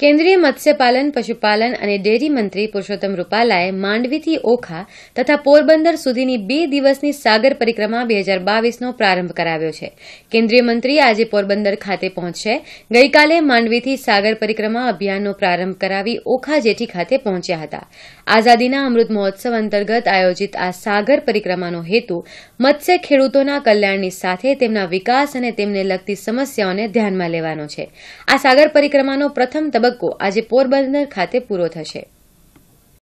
કેન્દ્રીય મત્સ્યપાલન પશુપાલન અને ડેરી મંત્રી પુરુષોત્તમ રૂપાલાએ માંડવીથી ઓખા તથા પોરબંદર સુધીની બે દિવસની સાગર પરિક્રમા બે હજાર બાવીસનો પ્રારંભ કરાવ્યો છે કેન્દ્રીય મંત્રી આજે પોરબંદર ખાતે પહોંચશે ગઈકાલે માંડવીથી સાગર પરિક્રમા અભિયાનનો પ્રારંભ કરાવી ઓખા જેઠી ખાતે પહોંચ્યા હતા આઝાદીના અમૃત મહોત્સવ અંતર્ગત આયોજિત આ સાગર પરિક્રમાનો હેતુ મત્સ્ય ખેડૂતોના કલ્યાણની સાથે તેમના વિકાસ અને તેમને લગતી સમસ્યાઓને ધ્યાનમાં લેવાનો છે આ સાગર પરિક્રમાનો પ્રથમ તબક્કો તબક્કો આજે પોરબંદર ખાતે પૂરો થશે